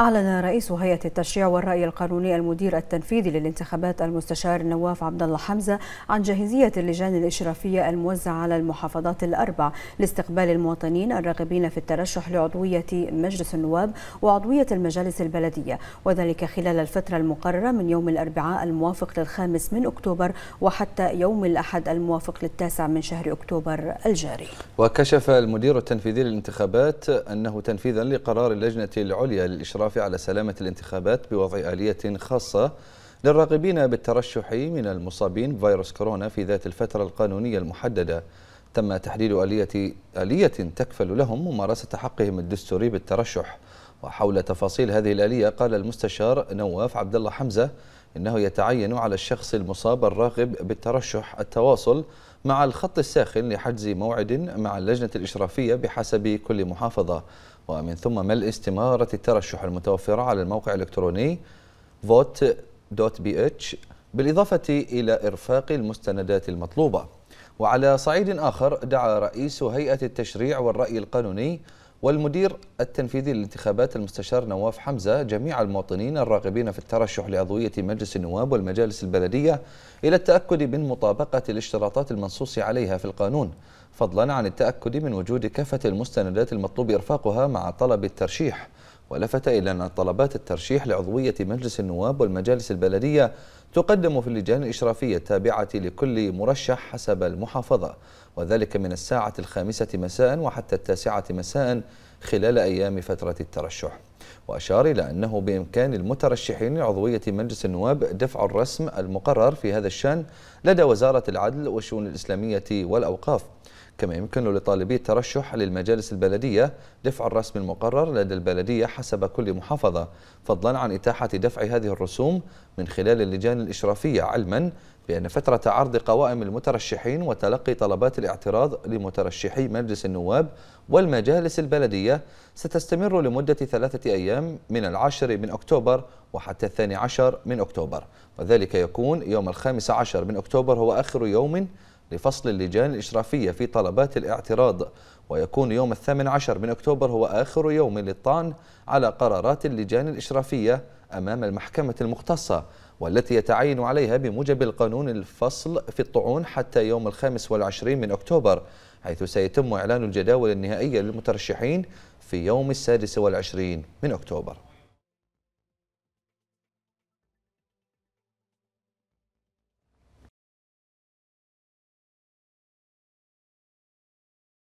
أعلن رئيس هيئة التشريع والرأي القانوني المدير التنفيذي للانتخابات المستشار نواف عبد الله حمزة عن جاهزية اللجان الإشرافية الموزعة على المحافظات الأربع لاستقبال المواطنين الراغبين في الترشح لعضوية مجلس النواب وعضوية المجالس البلدية وذلك خلال الفترة المقررة من يوم الأربعاء الموافق للخامس من أكتوبر وحتى يوم الأحد الموافق للتاسع من شهر أكتوبر الجاري وكشف المدير التنفيذي للانتخابات أنه تنفيذا لقرار اللجنة العليا للإشراف للإشراف على سلامة الانتخابات بوضع آلية خاصة للراغبين بالترشح من المصابين بفيروس كورونا في ذات الفترة القانونية المحددة تم تحديد آلية, آلية تكفل لهم ممارسة حقهم الدستوري بالترشح وحول تفاصيل هذه الآلية قال المستشار نواف عبد الله حمزة إنه يتعين على الشخص المصاب الراغب بالترشح التواصل مع الخط الساخن لحجز موعد مع اللجنة الإشرافية بحسب كل محافظة ومن ثم ملء استمارة الترشح المتوفرة على الموقع الإلكتروني vote.bh بالإضافة إلى إرفاق المستندات المطلوبة وعلى صعيد آخر دعا رئيس هيئة التشريع والرأي القانوني والمدير التنفيذي للانتخابات المستشار نواف حمزة جميع المواطنين الراغبين في الترشح لعضوية مجلس النواب والمجالس البلدية إلى التأكد من مطابقة الاشتراطات المنصوص عليها في القانون فضلا عن التأكد من وجود كافة المستندات المطلوب إرفاقها مع طلب الترشيح ولفت إلى أن طلبات الترشيح لعضوية مجلس النواب والمجالس البلدية تقدم في اللجان الإشرافية التابعة لكل مرشح حسب المحافظة وذلك من الساعة الخامسة مساء وحتى التاسعة مساء خلال أيام فترة الترشح وأشار إلى أنه بإمكان المترشحين لعضوية مجلس النواب دفع الرسم المقرر في هذا الشأن لدى وزارة العدل والشؤون الإسلامية والأوقاف كما يمكن لطالبي الترشح للمجالس البلدية دفع الرسم المقرر لدى البلدية حسب كل محافظة فضلا عن إتاحة دفع هذه الرسوم من خلال اللجان الإشرافية علما بأن فترة عرض قوائم المترشحين وتلقي طلبات الاعتراض لمترشحي مجلس النواب والمجالس البلدية ستستمر لمدة ثلاثة أيام من العاشر من أكتوبر وحتى الثاني عشر من أكتوبر وذلك يكون يوم الخامس عشر من أكتوبر هو آخر يوم لفصل اللجان الإشرافية في طلبات الاعتراض ويكون يوم الثامن عشر من أكتوبر هو آخر يوم للطعن على قرارات اللجان الإشرافية أمام المحكمة المختصة والتي يتعين عليها بموجب القانون الفصل في الطعون حتى يوم الخامس والعشرين من أكتوبر حيث سيتم إعلان الجداول النهائية للمترشحين في يوم السادس والعشرين من أكتوبر